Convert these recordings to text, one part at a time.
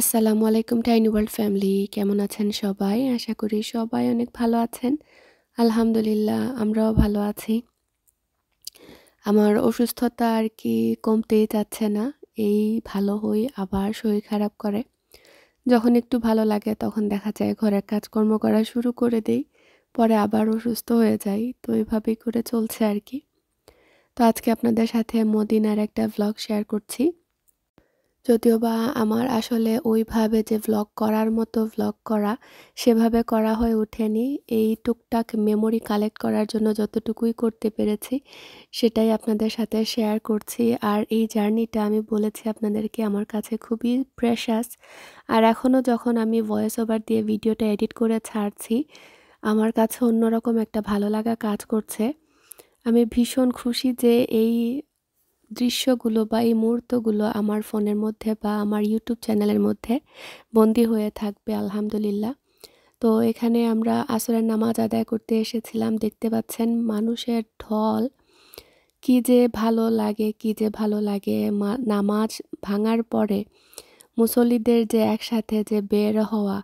আসসালামু আলাইকুম tiny world family কেমন আছেন সবাই আশা করি সবাই অনেক ভালো আছেন আলহামদুলিল্লাহ আমরাও ভালো আছি আমার অসুস্থতা আর কি কমতেই যাচ্ছে না এই ভালো হই আবার শরীর খারাপ করে যখন একটু ভালো লাগে তখন দেখা যায় ঘরের কাজকর্ম করা শুরু করে দেই পরে আবার অসুস্থ হয়ে যাই তো এভাবেই করে চলছে আর কি তো আজকে আপনাদের সাথে মদিনার একটা ভ্লগ শেয়ার করছি যদিও বা আমার আসলে ওইভাবে যে ভ্লগ করার মতো ভ্লগ করা সেভাবে করা হয়ে ওঠেনি এই টুকটাক মেমোরি কালেক্ট করার জন্য যতটুকুই করতে পেরেছি সেটাই আপনাদের সাথে শেয়ার করছি আর এই জার্নিটা আমি বলেছি আপনাদেরকে আমার কাছে খুবই প্রেশাস আর এখনও যখন আমি ভয়েস ওভার দিয়ে ভিডিওটা এডিট করে ছাড়ছি আমার কাছে অন্যরকম একটা ভালো লাগা কাজ করছে আমি ভীষণ খুশি যে এই দৃশ্যগুলো বা এই মুহূর্তগুলো আমার ফোনের মধ্যে বা আমার ইউটিউব চ্যানেলের মধ্যে বন্দি হয়ে থাকবে আলহামদুলিল্লাহ তো এখানে আমরা আসরের নামাজ আদায় করতে এসেছিলাম দেখতে পাচ্ছেন মানুষের ঢল কি যে ভালো লাগে কি যে ভালো লাগে নামাজ ভাঙার পরে মুসল্লিদের যে একসাথে যে বের হওয়া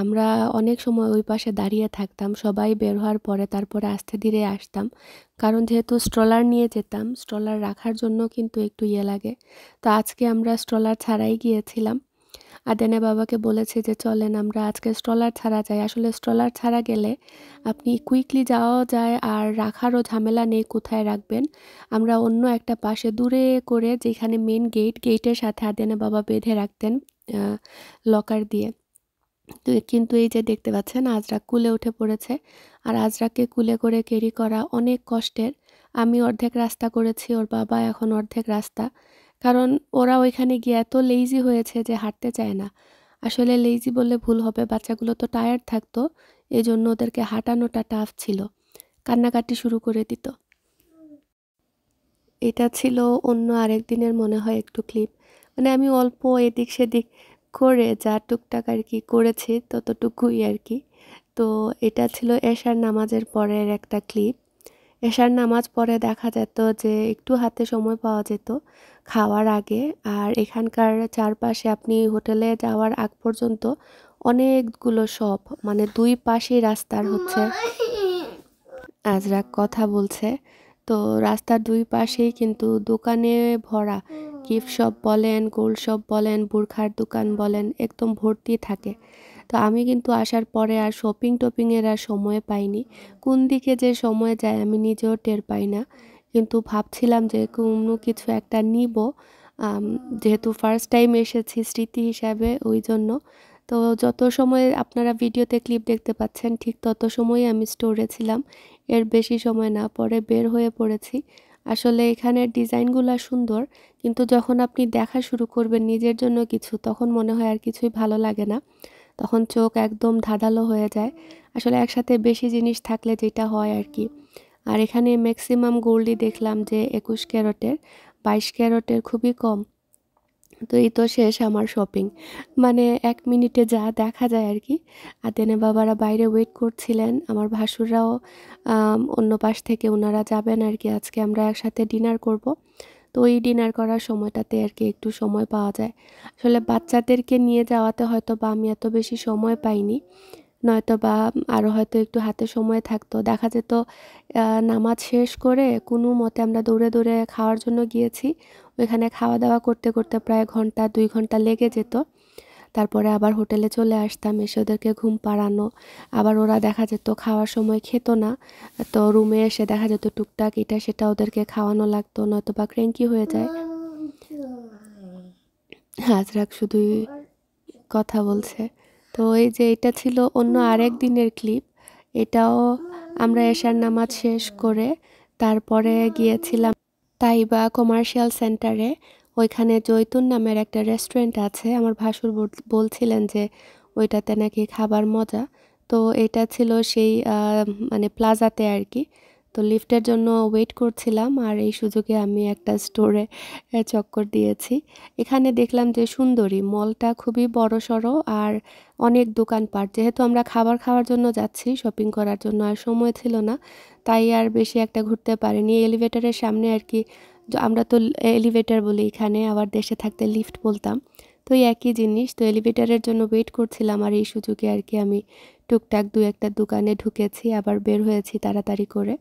আমরা অনেক সময় ওই পাশে দাঁড়িয়ে থাকতাম সবাই বের হওয়ার পরে তারপরে আস্তে ধীরে আসতাম কারণ যেহেতু স্ট্রলার নিয়ে যেতাম স্ট্রলার রাখার জন্য কিন্তু একটু ইয়ে লাগে তো আজকে আমরা স্ট্রলার ছাড়াই গিয়েছিলাম আদেনা বাবাকে বলেছে যে চলেন আমরা আজকে স্ট্রলার ছাড়া যাই আসলে স্ট্রলার ছাড়া গেলে আপনি কুইকলি যাওয়াও যায় আর রাখারও ঝামেলা নেই কোথায় রাখবেন আমরা অন্য একটা পাশে দূরে করে যেখানে মেন গেট গেটের সাথে আদেনা বাবা বেঁধে রাখতেন লকার দিয়ে তো কিন্তু এই যে দেখতে পাচ্ছেন আজরাক কুলে উঠে পড়েছে আর আজরাককে কুলে করে ক্যারি করা অনেক কষ্টের আমি অর্ধেক রাস্তা করেছি ওর বাবা এখন অর্ধেক রাস্তা কারণ ওরা ওইখানে গিয়ে এত লেইজি হয়েছে যে হাঁটতে চায় না আসলে লেইজি বললে ভুল হবে বাচ্চাগুলো তো টায়ার্ড থাকতো এই জন্য ওদেরকে হাঁটানোটা টাফ ছিল কান্নাকাটি শুরু করে দিত এটা ছিল অন্য আরেক দিনের মনে হয় একটু ক্লিপ মানে আমি অল্প এদিক সেদিক করে যা টুকটাক আর কি করেছি ততটুকুই আর কি তো এটা ছিল এশার নামাজের পরের একটা ক্লিপ এশার নামাজ পরে দেখা যেত যে একটু হাতে সময় পাওয়া যেত খাওয়ার আগে আর এখানকার চারপাশে আপনি হোটেলে যাওয়ার আগ পর্যন্ত অনেকগুলো শপ মানে দুই পাশে রাস্তার হচ্ছে আজরাক কথা বলছে তো রাস্তার দুই পাশেই কিন্তু দোকানে ভরা গিফট শপ বলেন গোল্ড শপ বলেন বুরখার দোকান বলেন একদম ভর্তি থাকে তো আমি কিন্তু আসার পরে আর শপিং টপিংয়ের আর সময় পাইনি কোন দিকে যে সময় যায় আমি নিজেও টের পাই না কিন্তু ভাবছিলাম যে কোনো কিছু একটা নিব যেহেতু ফার্স্ট টাইম এসেছি স্মৃতি হিসাবে ওই জন্য তো যত সময় আপনারা ভিডিওতে ক্লিপ দেখতে পাচ্ছেন ঠিক তত সময় আমি স্টোরে ছিলাম এর বেশি সময় না পরে বের হয়ে পড়েছি আসলে এখানের ডিজাইনগুলো সুন্দর কিন্তু যখন আপনি দেখা শুরু করবেন নিজের জন্য কিছু তখন মনে হয় আর কিছুই ভালো লাগে না তখন চোখ একদম ধাঁধালো হয়ে যায় আসলে একসাথে বেশি জিনিস থাকলে যেটা হয় আর কি আর এখানে ম্যাক্সিমাম গোল্ডই দেখলাম যে একুশ ক্যারটের বাইশ ক্যারটের খুবই কম তো এই তো শেষ আমার শপিং মানে এক মিনিটে যা দেখা যায় আর কি আর দেনে বাবারা বাইরে ওয়েট করছিলেন আমার ভাসুররাও অন্য পাশ থেকে ওনারা যাবেন আর কি আজকে আমরা একসাথে ডিনার করব তো ওই ডিনার করার সময়টাতে আর কি একটু সময় পাওয়া যায় আসলে বাচ্চাদেরকে নিয়ে যাওয়াতে হয়তো বা আমি এত বেশি সময় পাইনি নয়তো বা আরও হয়তো একটু হাতে সময় থাকতো দেখা যেত নামাজ শেষ করে কোনো মতে আমরা দৌড়ে দৌড়ে খাওয়ার জন্য গিয়েছি ওইখানে খাওয়া দাওয়া করতে করতে প্রায় ঘন্টা দুই ঘন্টা লেগে যেত তারপরে আবার হোটেলে চলে আসতাম এসে ওদেরকে ঘুম পাড়ানো আবার ওরা দেখা যেত খাওয়ার সময় খেত না তো রুমে এসে দেখা যেত টুকটাক এটা সেটা ওদেরকে খাওয়ানো লাগতো নয়তো বা ক্রেঙ্কি হয়ে যায় হাজরাক শুধুই কথা বলছে তো এই যে এটা ছিল অন্য আরেক দিনের ক্লিপ এটাও আমরা এশার নামাজ শেষ করে তারপরে গিয়েছিলাম তাইবা কমার্শিয়াল সেন্টারে ওইখানে জৈতুন নামের একটা রেস্টুরেন্ট আছে আমার ভাসুর বলছিলেন যে ওইটাতে নাকি খাবার মজা তো এটা ছিল সেই মানে প্লাজাতে আর কি তো লিফটের জন্য ওয়েট করছিলাম আর এই সুযোগে আমি একটা স্টোরে চক্কর দিয়েছি এখানে দেখলাম যে সুন্দরী মলটা খুবই বড় সড়ো আর অনেক দোকানপাট যেহেতু আমরা খাবার খাওয়ার জন্য যাচ্ছি শপিং করার জন্য আর সময় ছিল না তাই আর বেশি একটা ঘুরতে পারিনি এলিভেটারের সামনে আর কি আমরা তো এলিভেটার বলি এখানে আবার দেশে থাকতে লিফট বলতাম তো এই একই জিনিস তো এলিভেটারের জন্য ওয়েট করছিলাম আর এই সুযোগে আর কি আমি টুকটাক দু একটা দোকানে ঢুকেছি আবার বের হয়েছি তাড়াতাড়ি করে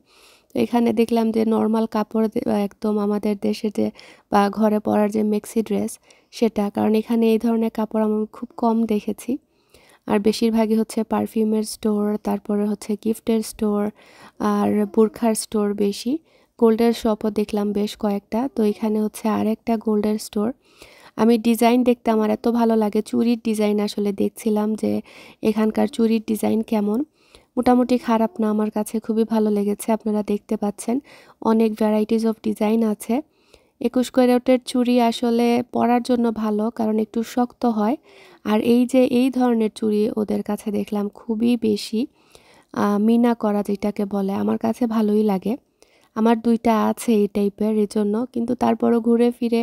তো এখানে দেখলাম যে নর্মাল কাপড় একদম আমাদের দেশে যে বা ঘরে পরার যে মেক্সি ড্রেস সেটা কারণ এখানে এই ধরনের কাপড় আমি খুব কম দেখেছি আর বেশিরভাগই হচ্ছে পারফিউমের স্টোর তারপরে হচ্ছে গিফটের স্টোর আর বুরখার স্টোর বেশি গোল্ডের শপও দেখলাম বেশ কয়েকটা তো এখানে হচ্ছে আরেকটা গোল্ডের স্টোর আমি ডিজাইন দেখতে আমার এত ভালো লাগে চুরির ডিজাইন আসলে দেখছিলাম যে এখানকার চুরির ডিজাইন কেমন মোটামুটি খারাপ না আমার কাছে খুবই ভালো লেগেছে আপনারা দেখতে পাচ্ছেন অনেক ভ্যারাইটিস অফ ডিজাইন আছে একুশ ক্যারেটের চুড়ি আসলে পরার জন্য ভালো কারণ একটু শক্ত হয় আর এই যে এই ধরনের চুড়ি ওদের কাছে দেখলাম খুবই বেশি মিনা করা যেটাকে বলে আমার কাছে ভালোই লাগে আমার দুইটা আছে এই টাইপের এই জন্য কিন্তু তারপরও ঘুরে ফিরে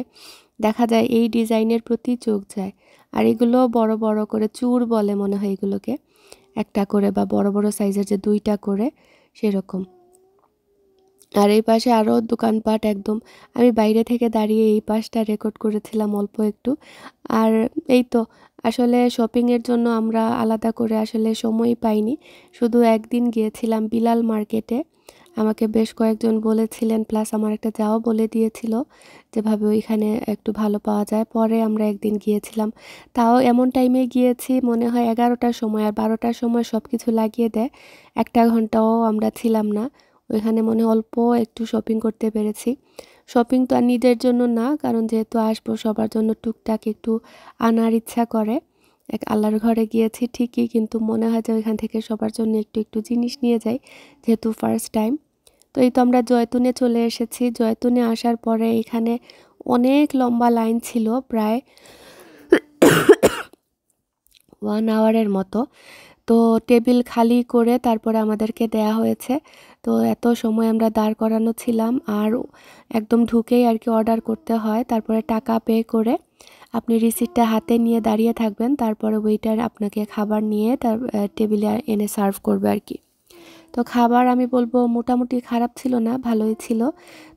দেখা যায় এই ডিজাইনের প্রতি চোখ যায় আর এগুলো বড় বড় করে চুর বলে মনে হয় এগুলোকে একটা করে বা বড় বড় সাইজের যে দুইটা করে সেরকম আর এই পাশে আরও দোকানপাট একদম আমি বাইরে থেকে দাঁড়িয়ে এই পাশটা রেকর্ড করেছিলাম অল্প একটু আর এই তো আসলে শপিংয়ের জন্য আমরা আলাদা করে আসলে সময় পাইনি শুধু একদিন গিয়েছিলাম বিলাল মার্কেটে আমাকে বেশ কয়েকজন বলেছিলেন প্লাস আমার একটা যাও বলে দিয়েছিল যেভাবে ওইখানে একটু ভালো পাওয়া যায় পরে আমরা একদিন গিয়েছিলাম তাও এমন টাইমে গিয়েছি মনে হয় এগারোটার সময় আর বারোটার সময় সব কিছু লাগিয়ে দেয় একটা ঘন্টাও আমরা ছিলাম না ওইখানে মনে অল্প একটু শপিং করতে পেরেছি শপিং তো আর নিজের জন্য না কারণ যেহেতু আসবো সবার জন্য টুকটাক একটু আনার ইচ্ছা করে এক আল্লাহর ঘরে গিয়েছি ঠিকই কিন্তু মনে হয় যে ওইখান থেকে সবার জন্য একটু একটু জিনিস নিয়ে যাই যেহেতু ফার্স্ট টাইম তো এই তো আমরা জয়তুনে চলে এসেছি জয়তুনে আসার পরে এখানে অনেক লম্বা লাইন ছিল প্রায় ওয়ান আওয়ারের মতো তো টেবিল খালি করে তারপরে আমাদেরকে দেয়া হয়েছে তো এত সময় আমরা দাঁড় করানো ছিলাম আর একদম ঢুকেই আর কি অর্ডার করতে হয় তারপরে টাকা পে করে আপনি রিসিটটা হাতে নিয়ে দাঁড়িয়ে থাকবেন তারপরে ওয়েটার আপনাকে খাবার নিয়ে তার টেবিলে এনে সার্ভ করবে আর কি তো খাবার আমি বলবো মোটামুটি খারাপ ছিল না ভালোই ছিল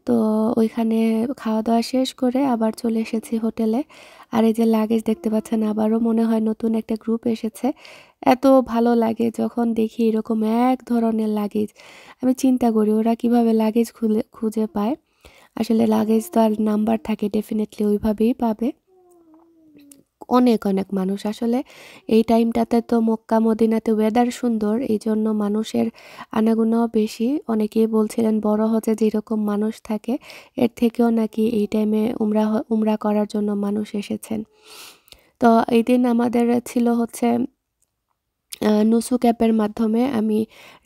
তো ওইখানে খাওয়া দাওয়া শেষ করে আবার চলে এসেছি হোটেলে আর এই যে লাগেজ দেখতে পাচ্ছেন আবারও মনে হয় নতুন একটা গ্রুপ এসেছে এত ভালো লাগে যখন দেখি এরকম এক ধরনের লাগেজ আমি চিন্তা করি ওরা কিভাবে লাগেজ খুলে খুঁজে পায় আসলে লাগেজ তো আর নাম্বার থাকে ডেফিনেটলি ওইভাবেই পাবে অনেক অনেক মানুষ আসলে এই টাইমটাতে তো মক্কা মদিনাতে ওয়েদার সুন্দর এই জন্য মানুষের আনাগুনাও বেশি অনেকেই বলছিলেন বড় হতে যেরকম মানুষ থাকে এর থেকেও নাকি এই টাইমে উমরা উমরা করার জন্য মানুষ এসেছেন তো এই দিন আমাদের ছিল হচ্ছে নুসুক অ্যাপের মাধ্যমে আমি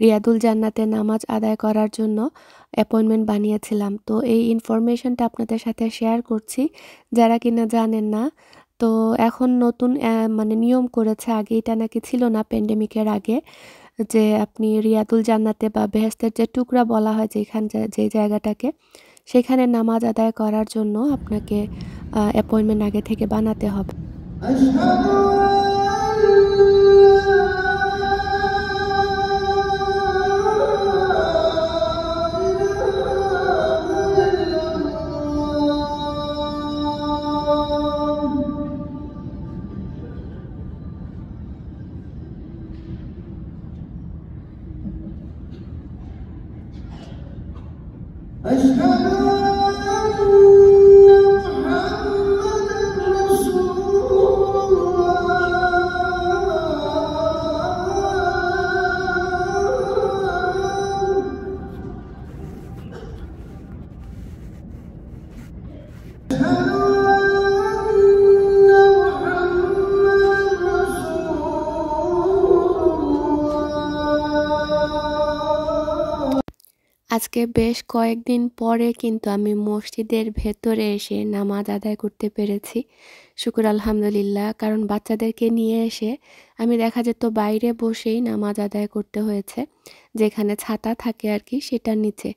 রিয়াদুল জান্নাতে নামাজ আদায় করার জন্য অ্যাপয়েন্টমেন্ট বানিয়েছিলাম তো এই ইনফরমেশনটা আপনাদের সাথে শেয়ার করছি যারা কিনা জানেন না তো এখন নতুন মানে নিয়ম করেছে আগে এটা নাকি ছিল না প্যান্ডেমিকের আগে যে আপনি রিয়াদুল জান্নাতে বা বেহেস্তের যে টুকরা বলা হয় যেখান যে জায়গাটাকে সেখানে নামাজ আদায় করার জন্য আপনাকে অ্যাপয়েন্টমেন্ট আগে থেকে বানাতে হবে Ashhadu আজকে বেশ কয়েকদিন পরে কিন্তু আমি মসজিদের ভেতরে এসে নামাজ আদায় করতে পেরেছি শুকুর আলহামদুলিল্লাহ কারণ বাচ্চাদেরকে নিয়ে এসে আমি দেখা যেত বাইরে বসেই নামাজ আদায় করতে হয়েছে যেখানে ছাতা থাকে আর কি সেটার নিচে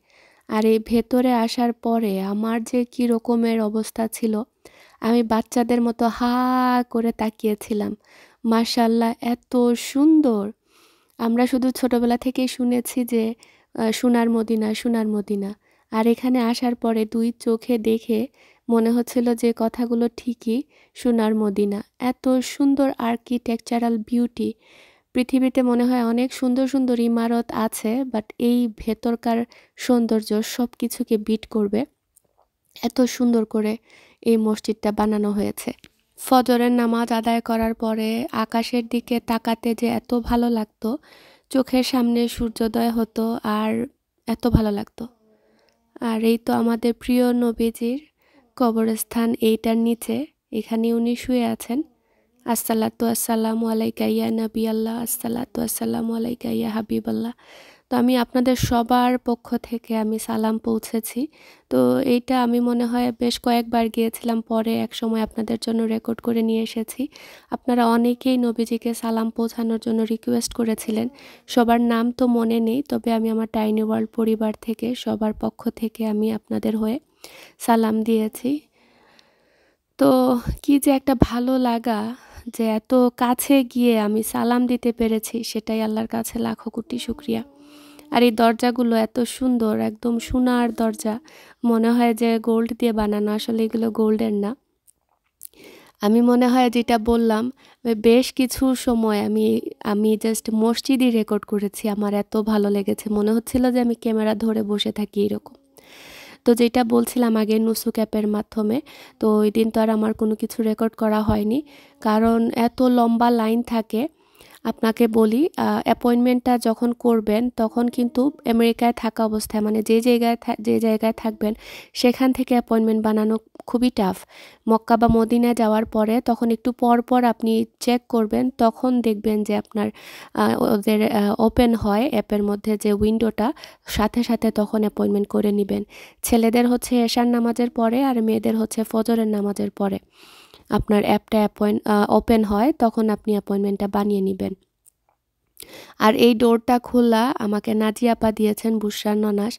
আর এই ভেতরে আসার পরে আমার যে কি রকমের অবস্থা ছিল আমি বাচ্চাদের মতো হা করে তাকিয়েছিলাম মার্শাল্লাহ এত সুন্দর আমরা শুধু ছোটোবেলা থেকেই শুনেছি যে সোনার মদিনা সোনার মদিনা আর এখানে আসার পরে দুই চোখে দেখে মনে হচ্ছিল যে কথাগুলো ঠিকই সোনার মদিনা এত সুন্দর আর্কিটেকচারাল বিউটি পৃথিবীতে মনে হয় অনেক সুন্দর সুন্দর ইমারত আছে বাট এই ভেতরকার সৌন্দর্য সব কিছুকে বিট করবে এত সুন্দর করে এই মসজিদটা বানানো হয়েছে ফজরের নামাজ আদায় করার পরে আকাশের দিকে তাকাতে যে এত ভালো লাগতো চোখের সামনে সূর্যোদয় হতো আর এত ভালো লাগতো আর এই তো আমাদের প্রিয় নবীজির কবরস্থান এইটার নিচে এখানে উনি শুয়ে আছেন আসসালাতু আসসালামু আলাইকাইয়া নবী আল্লাহ আসসালাতু আসসালামু আলাইকাইয়া হাবিব আল্লাহ তো আমি আপনাদের সবার পক্ষ থেকে আমি সালাম পৌঁছেছি তো এইটা আমি মনে হয় বেশ কয়েকবার গিয়েছিলাম পরে এক সময় আপনাদের জন্য রেকর্ড করে নিয়ে এসেছি আপনারা অনেকেই নবীজিকে সালাম পৌঁছানোর জন্য রিকোয়েস্ট করেছিলেন সবার নাম তো মনে নেই তবে আমি আমার টাইনি ওয়ার্ল্ড পরিবার থেকে সবার পক্ষ থেকে আমি আপনাদের হয়ে সালাম দিয়েছি তো কি যে একটা ভালো লাগা যে এত কাছে গিয়ে আমি সালাম দিতে পেরেছি সেটাই আল্লাহর কাছে লাখো কোটি শুক্রিয়া আর এই দরজাগুলো এত সুন্দর একদম সোনার দরজা মনে হয় যে গোল্ড দিয়ে বানানো আসলে এগুলো গোল্ডের না আমি মনে হয় যেটা বললাম বেশ কিছু সময় আমি আমি জাস্ট মসজিদই রেকর্ড করেছি আমার এত ভালো লেগেছে মনে হচ্ছিল যে আমি ক্যামেরা ধরে বসে থাকি এরকম তো যেটা বলছিলাম আগে নুসু ক্যাপের মাধ্যমে তো ওই দিন তো আর আমার কোনো কিছু রেকর্ড করা হয়নি কারণ এত লম্বা লাইন থাকে আপনাকে বলি অ্যাপয়েন্টমেন্টটা যখন করবেন তখন কিন্তু আমেরিকায় থাকা অবস্থায় মানে যে জায়গায় যে জায়গায় থাকবেন সেখান থেকে অ্যাপয়েন্টমেন্ট বানানো খুবই টাফ মক্কা বা মদিনা যাওয়ার পরে তখন একটু পর পর আপনি চেক করবেন তখন দেখবেন যে আপনার ওদের ওপেন হয় অ্যাপের মধ্যে যে উইন্ডোটা সাথে সাথে তখন অ্যাপয়েন্টমেন্ট করে নেবেন ছেলেদের হচ্ছে এশার নামাজের পরে আর মেয়েদের হচ্ছে ফজরের নামাজের পরে আপনার অ্যাপটা অ্যাপয়েন্ট ওপেন হয় তখন আপনি অ্যাপয়েন্টমেন্টটা বানিয়ে নেবেন আর এই ডোরটা খোলা আমাকে নাজিয়াপা দিয়েছেন বুসার ননাস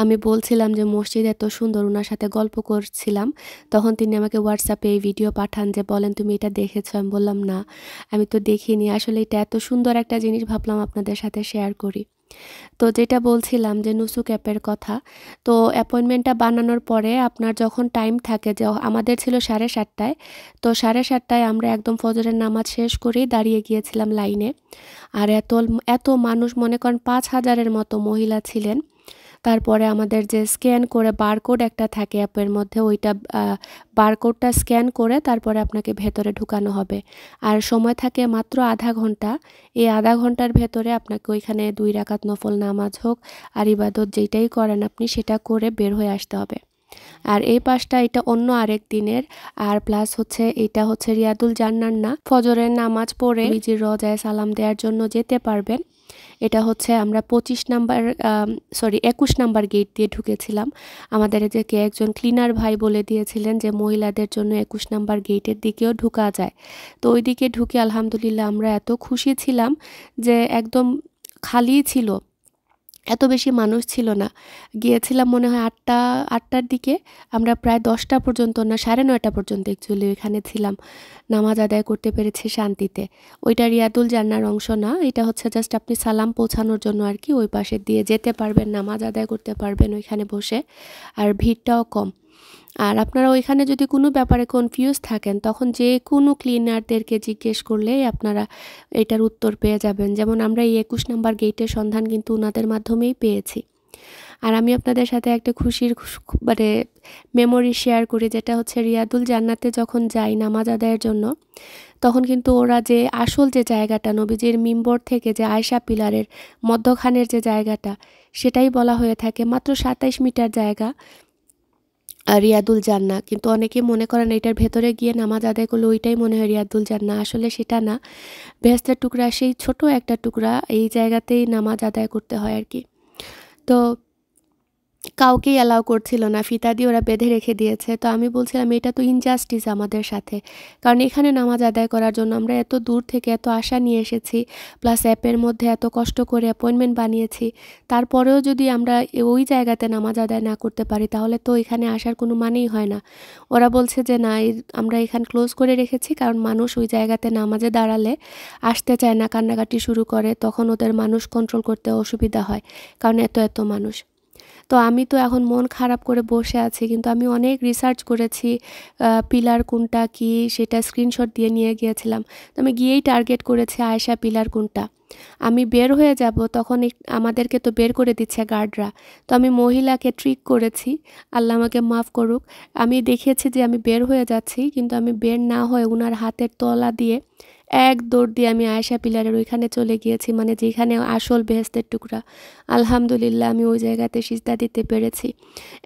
আমি বলছিলাম যে মসজিদ এত সুন্দর ওনার সাথে গল্প করছিলাম তখন তিনি আমাকে হোয়াটসঅ্যাপে এই ভিডিও পাঠান যে বলেন তুমি এটা দেখেছো আমি বললাম না আমি তো দেখিনি আসলে এটা এত সুন্দর একটা জিনিস ভাবলাম আপনাদের সাথে শেয়ার করি তো যেটা বলছিলাম যে নুসুক অ্যাপের কথা তো অ্যাপয়েন্টমেন্টটা বানানোর পরে আপনার যখন টাইম থাকে যে আমাদের ছিল সাড়ে সাতটায় তো সাড়ে সাতটায় আমরা একদম ফজরের নামাজ শেষ করেই দাঁড়িয়ে গিয়েছিলাম লাইনে আর এত এত মানুষ মনে করেন পাঁচ হাজারের মতো মহিলা ছিলেন তারপরে আমাদের যে স্ক্যান করে বারকোড একটা থাকে অ্যাপের মধ্যে ওইটা বারকোডটা স্ক্যান করে তারপরে আপনাকে ভেতরে ঢুকানো হবে আর সময় থাকে মাত্র আধা ঘন্টা এই আধা ঘন্টার ভেতরে আপনাকে ওইখানে দুই রাকাত নফল নামাজ হোক আর ইবাদত যেটাই করেন আপনি সেটা করে বের হয়ে আসতে হবে আর এই পাশটা এটা অন্য আরেক দিনের আর প্লাস হচ্ছে এটা হচ্ছে রিয়াদুল জান্নার না ফজরের নামাজ পড়ে নিজের রজায় সালাম দেওয়ার জন্য যেতে পারবেন এটা হচ্ছে আমরা পঁচিশ নাম্বার সরি একুশ নাম্বার গেট দিয়ে ঢুকেছিলাম আমাদের এদেরকে একজন ক্লিনার ভাই বলে দিয়েছিলেন যে মহিলাদের জন্য একুশ নাম্বার গেটের দিকেও ঢুকা যায় তো ওই দিকে ঢুকে আলহামদুলিল্লাহ আমরা এত খুশি ছিলাম যে একদম খালি ছিল এত বেশি মানুষ ছিল না গিয়েছিলাম মনে হয় আটটা আটটার দিকে আমরা প্রায় দশটা পর্যন্ত না সাড়ে নয়টা পর্যন্ত অ্যাকচুয়ালি এখানে ছিলাম নামাজ আদায় করতে পেরেছি শান্তিতে ওইটা রিয়াদুল জান্নার অংশ না এটা হচ্ছে জাস্ট আপনি সালাম পৌঁছানোর জন্য আর কি ওই পাশে দিয়ে যেতে পারবেন নামাজ আদায় করতে পারবেন ওইখানে বসে আর ভিড়টাও কম আর আপনারা ওইখানে যদি কোনো ব্যাপারে কনফিউজ থাকেন তখন যে কোনো ক্লিনারদেরকে জিজ্ঞেস করলেই আপনারা এটার উত্তর পেয়ে যাবেন যেমন আমরা এই একুশ নাম্বার গেটের সন্ধান কিন্তু ওনাদের মাধ্যমেই পেয়েছি আর আমি আপনাদের সাথে একটা খুশির মানে মেমোরি শেয়ার করি যেটা হচ্ছে রিয়াদুল জান্নাতে যখন যাই নামাজ আদায়ের জন্য তখন কিন্তু ওরা যে আসল যে জায়গাটা নবীজির মিম্বর থেকে যে আয়সা পিলারের মধ্যখানের যে জায়গাটা সেটাই বলা হয়ে থাকে মাত্র সাতাইশ মিটার জায়গা রিয়াদুল জান্না কিন্তু অনেকে মনে করেন এটার ভেতরে গিয়ে নামাজ আদায় করলে ওইটাই মনে হয় রিয়াদুল জান্না আসলে সেটা না বেহেস্তের টুকরা সেই ছোট একটা টুকরা এই জায়গাতেই নামাজ আদায় করতে হয় আর কি তো কাউকেই অ্যালাউ করছিল না ফিতা দিয়ে ওরা বেঁধে রেখে দিয়েছে তো আমি বলছিলাম এটা তো ইনজাস্টিস আমাদের সাথে কারণ এখানে নামাজ আদায় করার জন্য আমরা এত দূর থেকে এত আশা নিয়ে এসেছি প্লাস অ্যাপের মধ্যে এত কষ্ট করে অ্যাপয়েন্টমেন্ট বানিয়েছি তারপরেও যদি আমরা ওই জায়গাতে নামাজ আদায় না করতে পারি তাহলে তো এখানে আসার কোনো মানেই হয় না ওরা বলছে যে না আমরা এখান ক্লোজ করে রেখেছি কারণ মানুষ ওই জায়গাতে নামাজে দাঁড়ালে আসতে চায় না কান্নাকাটি শুরু করে তখন ওদের মানুষ কন্ট্রোল করতে অসুবিধা হয় কারণ এত এত মানুষ তো আমি তো এখন মন খারাপ করে বসে আছি কিন্তু আমি অনেক রিসার্চ করেছি পিলার কোনটা কি সেটা স্ক্রিনশট দিয়ে নিয়ে গিয়েছিলাম তো আমি গিয়েই টার্গেট করেছি আয়সা পিলার কোনটা আমি বের হয়ে যাব তখন আমাদেরকে তো বের করে দিচ্ছে গার্ডরা তো আমি মহিলাকে ট্রিক করেছি আল্লাহ আমাকে মাফ করুক আমি দেখিয়েছি যে আমি বের হয়ে যাচ্ছি কিন্তু আমি বের না হয়ে ওনার হাতের তলা দিয়ে এক দৌড় দিয়ে আমি আয়সা পিলারের ওইখানে চলে গিয়েছি মানে যেখানে আসল বেহেস্তের টুকরা আলহামদুলিল্লাহ আমি ওই জায়গাতে সিজদা দিতে পেরেছি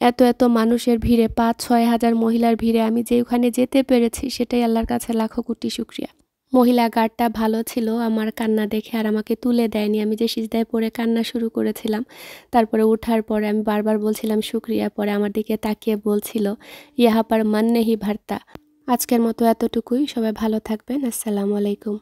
এত এত মানুষের ভিড়ে পাঁচ ছয় হাজার মহিলার ভিড়ে আমি যে ওখানে যেতে পেরেছি সেটাই আল্লাহর কাছে লাখো কোটি শুক্রিয়া মহিলা গার্ডটা ভালো ছিল আমার কান্না দেখে আর আমাকে তুলে দেয়নি আমি যে সিজদায় পরে কান্না শুরু করেছিলাম তারপরে ওঠার পরে আমি বারবার বলছিলাম শুক্রিয়া পরে আমার দিকে তাকিয়ে বলছিল ইয়াহাপার মান্নেহি ভার্তা আজকের মতো এতটুকুই সবাই ভালো থাকবেন আসসালামু আলাইকুম